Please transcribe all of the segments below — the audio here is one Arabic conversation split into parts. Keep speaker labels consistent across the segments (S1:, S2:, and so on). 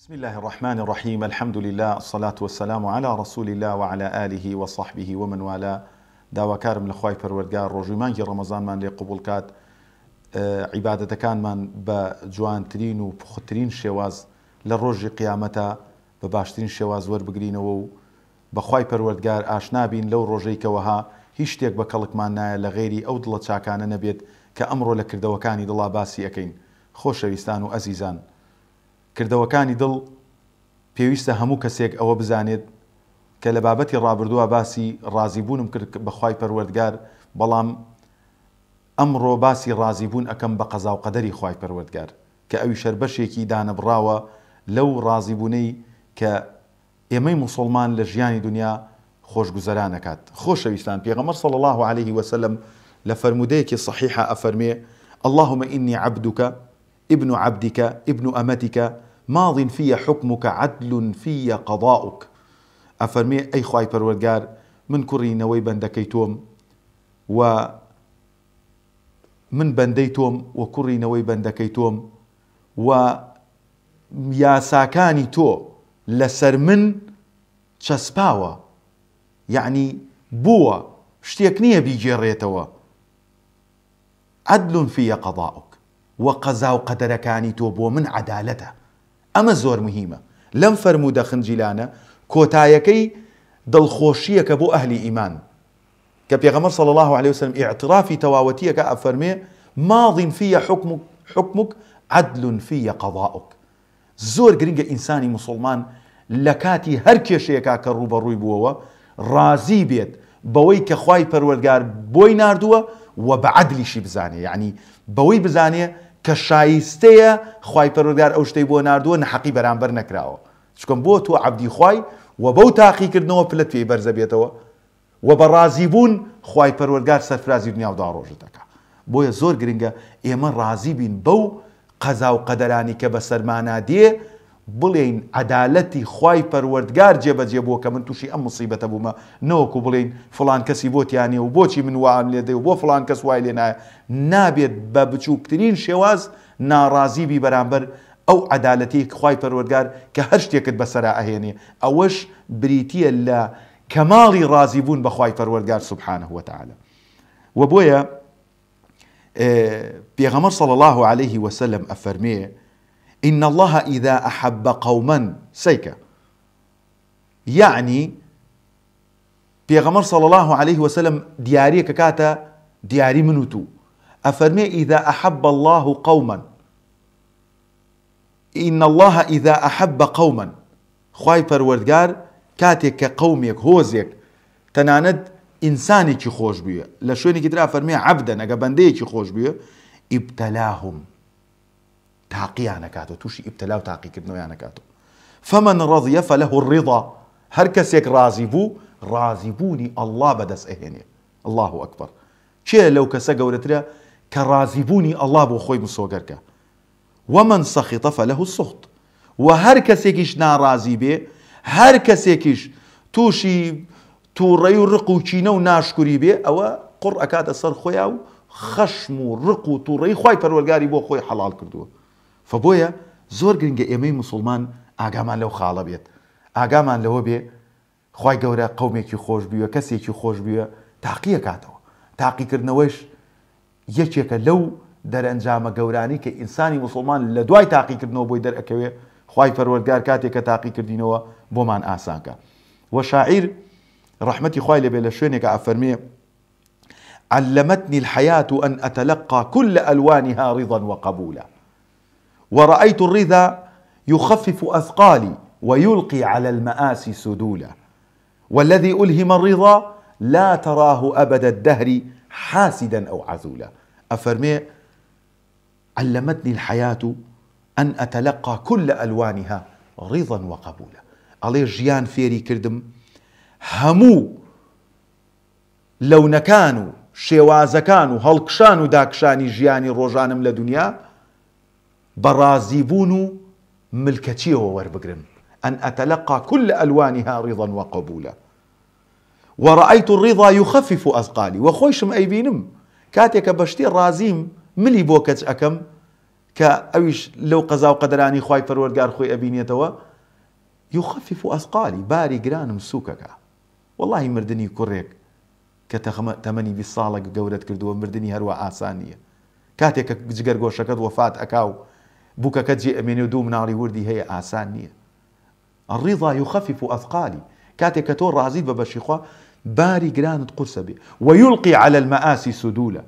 S1: بسم الله الرحمن الرحيم الحمد لله الصلاة والسلام على رسول الله وعلى آله وصحبه ومن والاه داواکارم لە خی پەروەرگار ڕۆژویمانکی ڕەمەزانمان لێ قوبولکات عیباەتەکانمان بە جوانترین و پخترین شێواز لە ڕۆژی قیامەتە بە باشترین شێواز وەربگرینەوە و بەخوای پەروەردگار ئاشنابین لەو ڕۆژێکەوەها هیچ شتێک بە کەڵکمان نایە لە غێری ئەو دڵە چاکانە نەبێت کە ئەمڕۆ لە کردەوەکانی دڵا باسی ئەەکەین خۆشەویستان و ئەزیزان کردەوەکانی دڵ پێویستە هەموو کەسێک ئەوە بزانێت کە لە بابەتی ڕابردووە باسی ڕازیبوونم کرد بەخوای پەروەردگار بەڵام ئەمڕۆ باسی ڕازیبوون ئەەکەم بە قەزا و قەدەری خی پەروەردگار کە ئەوی شربەشێکی دانەبراوە لەو ڕازیبوونەی کە ئێمەی مسلمان لە ژیانی دنیا خۆشگوزەران نکات خۆشەویستان پێغەمە صل الله عليه وسلم لە فرموودەیەکی صحیح ئەفەرمێ اللهم إني عبدك ابن عبدك ابن امتك ماض في حكمك عدل في قضاؤك افرمي اي خواي پروردگار من كري نوي بندكيتوم و من بنديتوم و كري نوي بندكيتوم و يا ساكاني تو لسر من چەسپاوە يعني بوا شتێک نییە عدل في فیە وە وقدر كاني توبو من عدالته اما عدالەتە مهمه لم فرمو لەم فەرموودە كوتايكي دل خوشيك بو اهل ايمان کە غمر صلى الله عليه وسلم اعترافي تواوتيك افرمي ماض في حكمك حكمك عدل في قضاؤك زور جرينجا انساني مسلمان لكاتي هركي شيكا کێشەیەکا کە رازي بيت بوي كخواي بەوەی کە بوي پەروەرگار بۆی بزانية يعني بوي بزانية کە شایستەیە خی پەرۆدار ئەو شتەی بۆ نردووە نەحەقی بەرامبەر نەکراوە چکم بۆ تۆ عبدی خی و بەو تاقیکردنەوە پلت پێی بەرزە بێتەوە و بە ڕازی بوون خی پەروەرگار سەرفرازی دنیا و داڕۆژتەکە بۆیە زۆر گرنگە ئێمە ڕازی بین بەو قەزا و قەدەرانی کە بە سەرمانە دێ بڵێن عدالەتی خی پەروەردگار جێبەجێ بووە کە من تووشی ئەم مصیبەتە بوومە نەوەکو بڵین فلان کەسی بۆتیانێ و بۆچی من وان لێدەی و بۆ فلان کەس وای لێنایە نابێت بە بچووکترین شێواز ناڕازیبی بەرامبەر ئەو عدالەتی خی پەروەردگار کە هەر شتێکت بەسرا ئەهێنێ ئەوەش بریتە لە کەماڵی ڕازی بوون بە خی پەروەردگار سبحانە وتعاالە و بۆیە پێغەمە سەڵ الله عليه وسلم ئەفەرمێ إن الله إذا أحب قوما سيكا يعني غمر صلى الله عليه وسلم دياري ككاتا دياري منوتو أفرمي إذا أحب الله قوما إن الله إذا أحب قوما خواي پروردگار كاتك كقومك هوزك تناند إنساني كي خوش بيه لشويني كترى أفرمي عبدا نقا بندي كي خوش بيه ابتلاهم تاقییان أنا كاتو ئیبتەلا ابتلاء تاقیکردنەوەیان نکاتەوە فەمە كاتو فمن رضي فله الرضا هركس يك راضي بو راضي بوني الله ئەکبەر کێ لەو کەسە گەورەترە کە ڕازیبوونی ئەللا بۆ خۆی مسۆگەرکە ومن سەخیتە فەلەه سوخت و هەر کەسێکیش ناڕازی بێ هەر به هركس يكش و تو و رقو و ناشكري به او قر اكاد سەر خۆیان و خەشم و ڕق و تووڕێی خی پەروەرگاری بۆ خۆی فبۆیە زۆر گرنگە ئێمەی مسلمان ئاگامان لەو خاڵە بێت ئاگامان لەوە بێ خی گەورە قومێکی خۆش بیوە کەسێکی خۆش بیوە تاقیە کاتەوە تاقیکردنەوەش یەکێکە لەو دەرەنجامە گەورانی کە ئینسانی مسلمان لە دوای تاقیکردنەوە بۆی دەرەکەوێ خی پەروەرگار کاتێک کە تاقیکردینەوە بۆمان ئاسانکە وە شاعیر ڕحمەتی خی لەبێ لە شوێنێکە ئەفەرمێ علمتني الحياة أن أتلقى كل ألوانها رضا وقبولا ورأيت الرذا يخفف أثقالي ويلقي على المآسي سدولا والذي ألهم الرضا لا تراه أبد الدهر حاسدا أو عذولا أفرمي علمتني الحياة أن أتلقى كل ألوانها رضا وقبولا عليه جيان فيري كردم همو لو نكانوا شوازكانوا و داكشاني جياني روجانم لدنيا برازيبونو ملكتي ملکەچیەوە أن أتلقى كل ألوانها رضا وقبولا ورأيت الرضا يخفف أثقالي وخوشم أي بينم كاتيك بشتي رازيم ملي بوكت أكم كأويش لو قزا وقدراني خواي فرورقار خوي توا يخفف أثقالي باري جرانم سوكك والله مردني كتخم تمني بالصالة قورت كردو مردني هروع آسانية كاتيك جگر گۆشەکەت وفات أكاو بوكا كتجي امينو دوم ناري وردي هي آسان نية الرضا يخفف أثقالي كاتي كتور رازيد بابا شيخوا باري جراند قرسة بي ويلقي على المآسي سدولا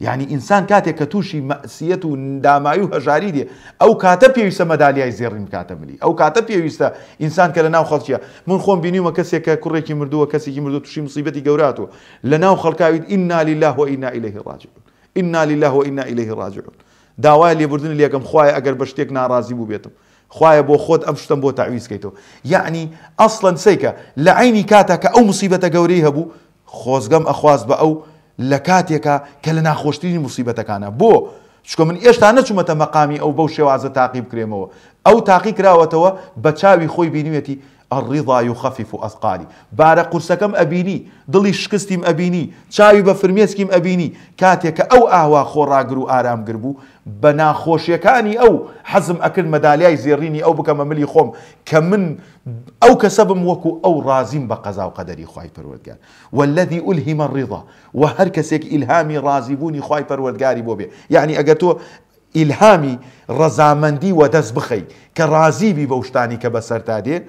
S1: يعني إنسان كاتي كتوشي مأسيته دامايو هجاري أو كاتب يوسا مداليا يزيرين كاتملي أو كاتب يوسا إنسان كلناو خلقيا من خون بينيو ما كسي ككري كي مردو وكسي كي مردو تشي مصيبتي قوراتو لناو خلقاويد إنا لله وإنا إليه راجعون إنا لله وإنا إليه راجعون داوای لێبوردن لێکم خخوای ئەگەر بە شتێک ناڕازی بوو بێتم خخوایە بۆ خۆت ئەم شتم بۆ تاویستکەیتەوە یعنی ئەسڵەن سیکە لە عینی کاتە کە ئەو مسیبەتە گەورەی هەبوو خۆزگەم ئەخواست بە ئەو لە کاتێکە کە لە ناخۆشتنی مسیبەتەکانە بۆ چکە من ئێشتا نەچوومەتە مەقامی ئەو بەو شێوازە تاقی بکرێمەوە ئەو تاقی کراوەتەوە بە چاوی خۆی بینوێتی الرضا يخفف أثقالي بارا قرسكم أبيني دلي شكستيم أبيني چاوي بفرميسكيم أبيني كاتيك أو أهوا خوراقرو آرام قربو بنا خوشيكاني أو حزم أكل مدالياي زيريني أو بكم ملي خوم كمن أو كسبم وكو أو رازم بقزا وقدري خواي پروردگار والذي ألهم الرضا وهر إلهامي رازبوني خواي پروردگاري بوبي يعني أجتو إلهامي رزامندي ودس بخي كرازيبي بوشتاني كبسرتادي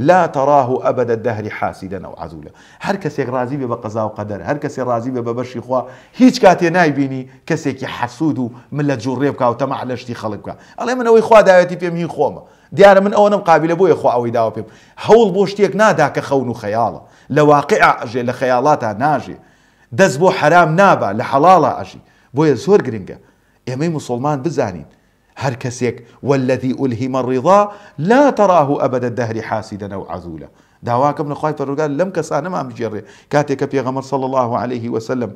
S1: لا تراه ئەبدا دەهری حاسیدەن و عزوولە هەر کەسێک رازی بێ بە قەزا و قەدەر هەر کەسێ رازی بێ بە بەشی خوا هیچ کاتێ نایبینی کەسێکی حەسوود و من لە جوڕێ بکە و تەمە لەشتی خەڵک بکە ئەڵێ من ئەوەی خوا داوێتی پێم هی خۆمە دیارە من ئەوەم قابلە بۆیە خوا ئەوەی داوە پێم هەوڵ بۆ شتێک نادا کە خەون و خەیاڵە لە واقع ئەژێ لە خەیاڵاتە ناژێ دەست بۆ حرام نابە لە حەڵاڵە ئەژی بۆیە زۆر گرنگە ئێمەی مسلمان بزانین هر كسيك والذي ألهم الرضا لا تراه أبدا الدهر حاسدا أو عزولا دعواك ابن خايف الرجال لم كسانا ما مجر كاتك في غمر صلى الله عليه وسلم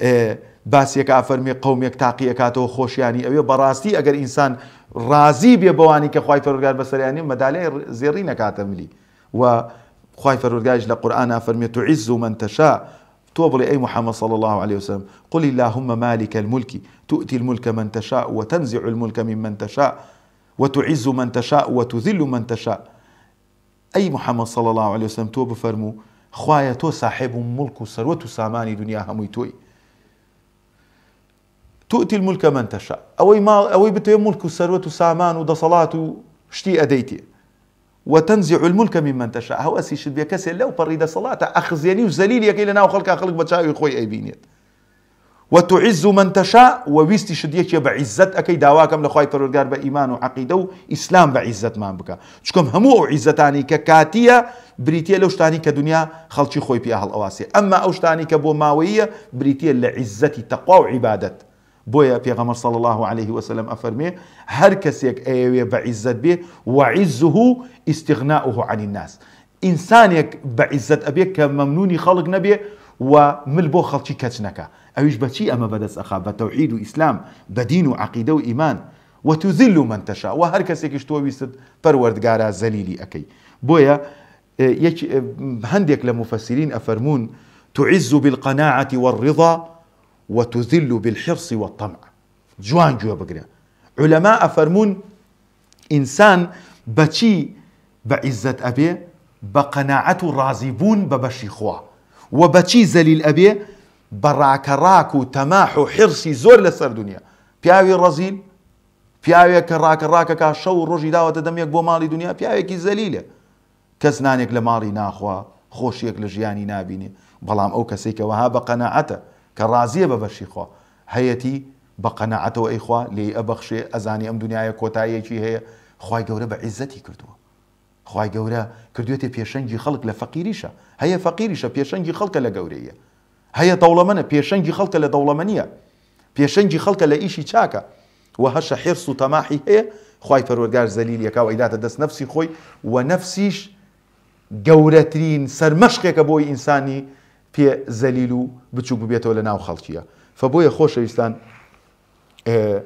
S1: إيه، باس يك أفرمي قوم يك تاقي كاتو خوش يعني أو براستي أجر إنسان راضي بيبواني كخايف قال بس يعني ما مدالي زيرين كاتملي وخايف الرجال لقرآن أفرمي تعز من تشاء توبر لأي محمد صلى الله عليه وسلم قل اللهم مالك الملك تؤتي الملك من تشاء وتنزع الملك ممن تشاء وتعز من تشاء وتذل من تشاء أي محمد صلى الله عليه وسلم توب فرمو خوايا تو صاحب ملك سروة ساماني دنيا هموي توي تؤتي الملك من تشاء أوي ما أوي بتو ملك سروة سامان ودا شتي أديتي وتنزع الملك ممن تشاء هو سي شد بيا كسي لو بريد صلاته أخذ يعني وزليل يا كيلنا وخلك خلق بتشاء يخوي أي بينيت وتعز من تشاء وويست شد شديك بعزت أكي داواكم لخوي فرودقار بإيمان وعقيدة اسلام بعزت ما بك شكم همو عزتاني ككاتية بريتيا شتاني كدنيا خلشي خوي بيها الأواسي أما أوشتاني كبو ماوية بريتيا لعزتي تقوى وعبادت بويا في غمر صلى الله عليه وسلم أفرمي هركس يك ئەوێ بعزت به وعزه استغناؤه عن الناس إنسان يك بعزت أبيك کە خلق نبي نەبێ و مل بۆ خەڵکی کەچ نەکە ئەویش بەچی وإسلام بدين وعقيدة وإيمان وتذل من تشاء وهركس يك کەسێکیش بيست فرورد غارة زليلي أكي بويا يك هندك لمفسرين أفرمون تعز بالقناعة والرضا وتذل بالحرص والطمع جوان جوا بگرن علماء فرمون انسان بچی بعزة ابي بقناعة رازبون ببشي خوا وبچی زليل ابي براك راكو تماح وحرصي زور لسر دنيا پیاوی رزیل پیاوێک كراك راكا شەو ڕۆژی داوة دميك بو مالي دنيا پیاوێکی زەلیلە کەس نانێک لە ماڵی ناخوا خوشيك لجياني نابيني بلام أو كسيك وها بقناعته کە ڕازیە بە بەشی خۆ هەیەتی بە قەنەعەتەوە ئەیخوا لێ ئەبەخشێ ئەزانی ئەم دنیاە کۆتایەکی هەیە خی گەورە بە عیزەتی کردووە خی گەورە کردوێتێ پێشەنگی خەڵک لە فەقیریشە هەیە فەقیریشە پێشەنگی خەڵکە لە گەورەیە هەیە دەوڵەمەە پێشەنگی خەڵکە لە دەوڵەمەنیە پێشەنگی خەڵکە لە ئیشی چاکە وهەشە حێرس و تەماحی هەیە خی پەرۆرگار زەلیلیەکە و ئەیداتە دەست نفسی خۆی و نفسیش گەورەترین سەرمەشقێکە بۆی ئینسانی پی زلیلو بچوک ببێتەوە لە ناو خەڵکیە فبوی خوش عمەری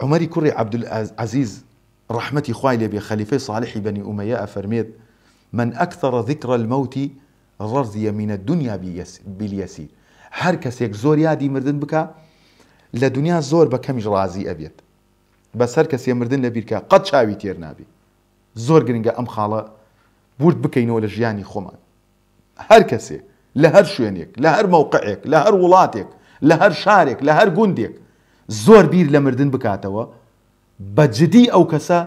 S1: عمری کری عبدالعزیز رحمتی خوای لێبێ خلیفه صالحی بنی ئومەیە فرمید من ئەکثرە ذکر المەوتی ڕەرزیە منە دنیا هر کس یک زور یادی مردن بکە لە دنیا زۆر بە کەمیش ڕازی ئەبێت بەسەر کەسێ مردن لە بیرکە قەت چاوی تیر نابی زور گرنگە ام خاڵە بورد بکینو لە خومن هەر کەسێک لە هەر شوێنێک لە هەر مووقعێک لە هەر وڵاتێک لە هەر شارێک لە هەر گوندێک زۆر بیر لە مردن بکاتەوە بەجددی ئەو کەسە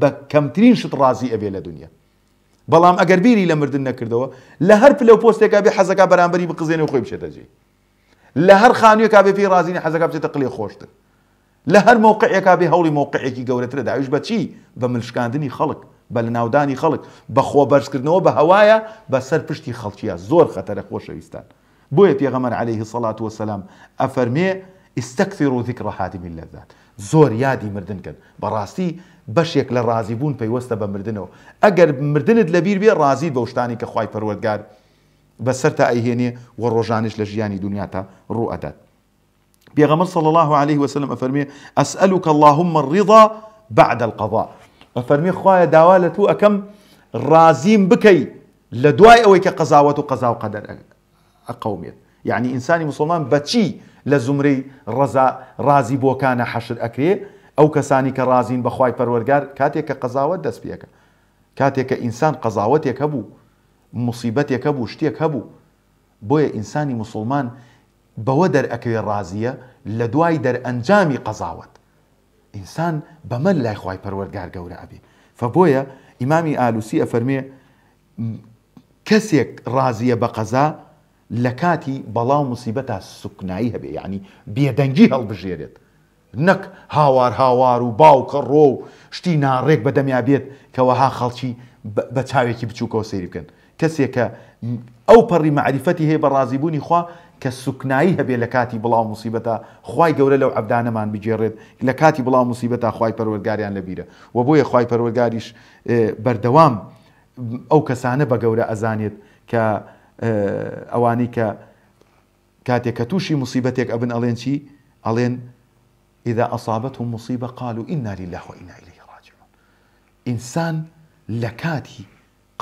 S1: بە کەمترین شت ڕازی ئەبێ لە دنیا بەڵام ئەگەر بیری لە مردن نەکردەوە لە هەر پلە پۆستێکا بێ حەزەکە بەرامبەری بقزێنەوە خۆی بشێتەجێ لە هەر خانوویەکا بێ پێی رازیینە حەزەکە بچێتە قلێ خۆشتن لە هەر مووقعێکا بێ هەوڵی مووقعێکی گەورەترە داویش بەچی بە ملشکاندنی خەڵک بل ناوداني خلق خەڵک بەخۆ بەرزکردنەوە بە بسر بەسەر پشتی خەڵکیە زور خەتەرە خۆشەویستان بۆیە پێغەمەر عليه الصلاة والسلام أفرمي ئستەکثر و ذیک اللذات زور يادي یادی مردن کرد بەڕاستی بەشێک لە بون بوون پەیوەستە بە مردنەوە ئەگەر مردنت لەبیر بێ ڕازی بە شتانی کە خی پەروەگار بەسەر تا ئەیهێنێ و ڕۆژانش لە دنیا تا صلى الله عليه وسلم أفرمي أسألك اللهم الرضا بعد القضاء بە فەرمی خوایە داوا لە تو ئەەکەم ڕازیم بکەیت لە دوای ئەوەی کە قەزاوەت و قەزا و قەدەر ئەقومێت یعنی ئینسانی مسلمان بەچی لە زمرەی ڕزا ڕازی بۆکانە حەشر ئەکرێ ئەو کەسانی کە ڕازین بەخوای پەروەرگار کاتێک کە قەزاوت دەست پێەکە کاتێک کە ئینسان قەزاوەتێک هەبوو مصیبەتێک هەبوو شتێک هەبوو بۆیە ئینسانی مسلمان بەوە دەرئەکەوێ ڕازیە لە دوای دەرئەنجامی قەزاوت ئینسان بەمە لای خی پەروەرگار گەورە ئەبێ فەبۆیە ئیمامی ئالوسی ئەفەرمێ کەسێک ڕازیە بە قەزا لە کاتی بەڵاو مسیبەتە سوکنایی هەبێ ینی بێدەنگی هەڵبژێرێت نەک هاوار هاوار و باوکە ڕۆ و شتی ناڕێک بەدەمیا بێت کەەوەها خەڵکی بە چاوێکی بچووکەوە سەیری بکەن کەسێکە ئەو پەڕی معریفەتی هەیە بە ڕازیبوونی خوا کە سوکنایی هەبێ لە کاتی بڵاو مسیبەتە خی گەورە لەو عبدانەمان بجێڕێت لە کاتی بڵاو مسیبەتە خی پەروەرگاریان لەبیرە و بۆیە خی پەروەرگاریش بەردەوام ئەو کەسانە بە گەورە ئەزانێت کە ئەوانی کە کاتێک کە تووشی مسیبەتێک ئەبن ئەڵێن چی ئەڵێن ئیدا ئەصابەت و مصیبە قال و ئینناری لەخۆئینایلی ڕاجون ئینسان لە کاتی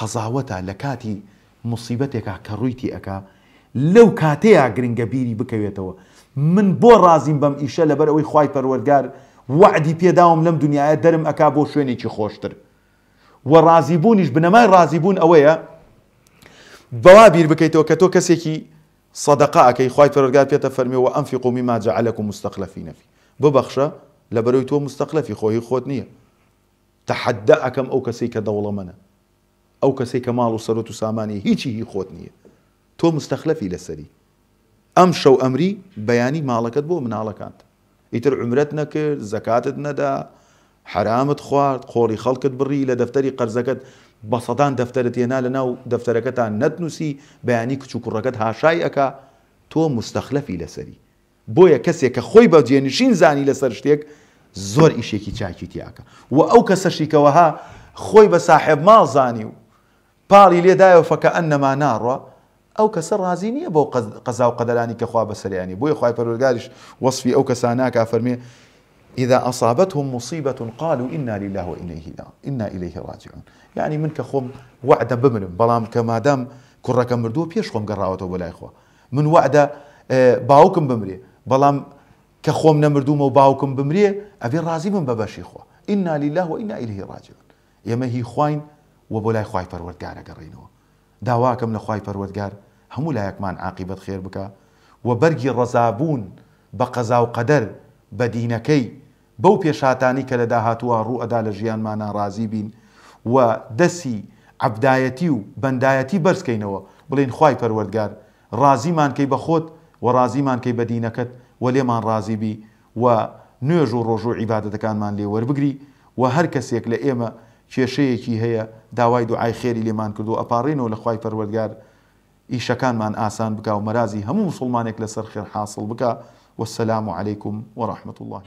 S1: قەزاوەتە لە کاتی مصیبەتێکە کە ڕوویتی ئەکا لو كاتيا غرين غبيري بكويتو من بو رازين بم ايشا لبر اوي خواي پروردگار وعدي بيا داوم لم دنيا درم اكا بو شويني چي خوشتر و رازيبونيش بنما رازيبون اويا بوابير بكيتو كتو كسيكي صدقاء كي خواي پروردگار بيا تفرمي وانفقوا مما جعلكم مستخلفين في ببخشا لبر اوي تو مستخلفي خوي خوت نيا اكم او كسيك دولمنا او كسيك مالو سروتو ساماني هيچي هي خوت تۆ مستەخلەفی لەسەری ئەم شەو ئەمری بەیانی ماڵەکەت بۆ مناڵەکانت ئیتر عمرەت نەکرد زەکاتت نەدا حرامت خوارد قۆری خەڵکت بڕی لە دەفتەری قەرزەکەت بە سەدان دەفتەرت هێنا لە ناو دەفتەرەکەتان نەتنووسی بەیانی کچوکوڕەکەت هاشای ئەکا تۆ مستەخلەفی لەسەری بۆیە کەسێک کە خۆی بە جێنشین زانی لەسەر شتێک زۆر ئیشێکی چاکی تیاکە و ئەو کەسەشیکەوەها خۆی بە ساحب ماڵ زانی و پاڵی لێدایەوە فەکە ئەنەما ناڕە او کەسە ڕازی نییە بۆ قەزا و قەدەرانی کەخوا بەسەریانی بۆیە خخوای پەرۆگاریش وەصفی ئەو کەساناکە فەرمێ إذا أصابتهم مصيبة قالوا إنا لله وإليه إنا إليه راجعون يعني من كخوم وعد بمرم بلام كما دام كرك مردو بيش خوم قراوته ولا إخوة من وعد آه، باوكم بمري بلام كخوم نمردو مو باوكم بمري أبي رازي من بباشي إخوة إنا لله وإنا إليه راجعون يما هي خوين وبلا إخوة فرورد قارة قرينوه داواکەم لە خی پەروەگار هەموو لایەکمان عقیبەت خێر بکە و بەرگی ڕزابوون بە قەزا و قەدەر بە دینەکەی بەو پێشاتانی کە لە داهاتوە ڕوو ئەدا لە ژیانمانە ڕازی بین و دەسی عبدایەتی و بەندایەتی بەرزکەینەوە بڵین خی پەروەگار ڕازیمانکەی بە خۆت و ڕازیمانکەی بە دینەکەت و لێمان ڕازیبی و نوێژ و ڕۆژ و عیباەتەکانمان لێ وەربگری و هەر کەسێک لە ئێمە کێشەیەکی هەیە داوای دوعای خێری لێمان کردو ئەپارڕینەوە لە خی پەروەگار ئیشەکانمان ئاسان بکە و مەرازی هەموو مسلمانێک لەسەر خێر حاصل بکە وەسەسلام و عليهیکم وەڕحمت الله